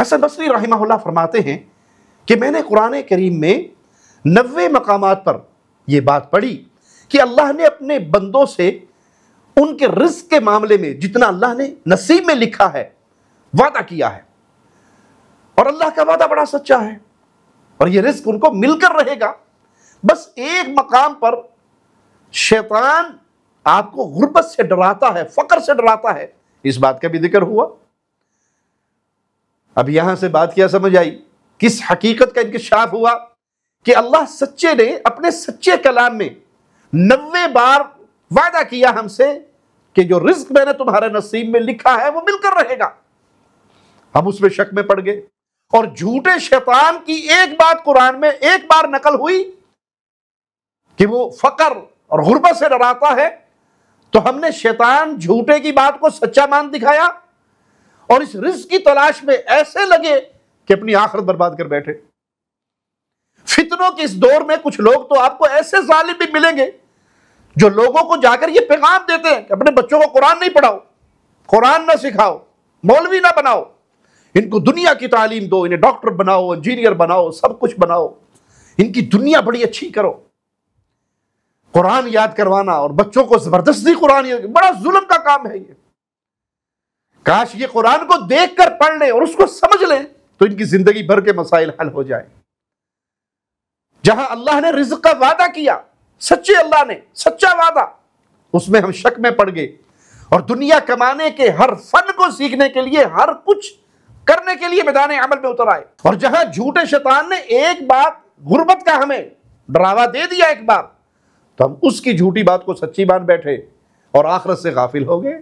हसन बसरी रहीमल्ला फरमाते हैं कि मैंने कुरान करीम में नबे मकाम पर यह बात पढ़ी कि अल्लाह ने अपने बंदों से उनके रिस्क के मामले में जितना अल्लाह ने नसीब में लिखा है वादा किया है और अल्लाह का वादा बड़ा सच्चा है और यह रिस्क उनको मिलकर रहेगा बस एक मकाम पर शैतान आपको गुर्बत से डराता है फ़कर से डराता है इस बात का भी जिक्र हुआ अब यहां से बात क्या समझ आई किस हकीकत का इंकशाफ हुआ कि अल्लाह सच्चे ने अपने सच्चे कलाम में नब्बे बार वादा किया हमसे कि जो रिस्क मैंने तुम्हारे नसीब में लिखा है वो मिलकर रहेगा हम उसमें शक में पड़ गए और झूठे शैतान की एक बात कुरान में एक बार नकल हुई कि वो फकर और गुरबत से डराता है तो हमने शैतान झूठे की बात को सच्चा मान दिखाया और इस रिस्क की तलाश में ऐसे लगे कि अपनी आखरत बर्बाद कर बैठे फितनों के इस दौर में कुछ लोग तो आपको ऐसे जालिम भी मिलेंगे जो लोगों को जाकर ये पैगाम देते हैं कि अपने बच्चों को कुरान नहीं पढ़ाओ कुरान ना सिखाओ मौलवी ना बनाओ इनको दुनिया की तालीम दो इन्हें डॉक्टर बनाओ इंजीनियर बनाओ सब कुछ बनाओ इनकी दुनिया बड़ी अच्छी करो कुरान याद करवाना और बच्चों को जबरदस्ती कुरान याद बड़ा जुल्म का काम है ये काश ये कुरान को देख कर पढ़ लें और उसको समझ लें तो इनकी जिंदगी भर के मसाइल हल हो जाए जहां अल्लाह ने रिज का वादा किया सच्चे अल्लाह ने सच्चा वादा उसमें हम शक में पड़ गए और दुनिया कमाने के हर फन को सीखने के लिए हर कुछ करने के लिए मैदान अमल में उतर आए और जहां झूठे शैतान ने एक बात गुर्बत का हमें डरावा दे दिया एक बार तो हम उसकी झूठी बात को सच्ची मान बैठे और आखरत से गाफिल हो गए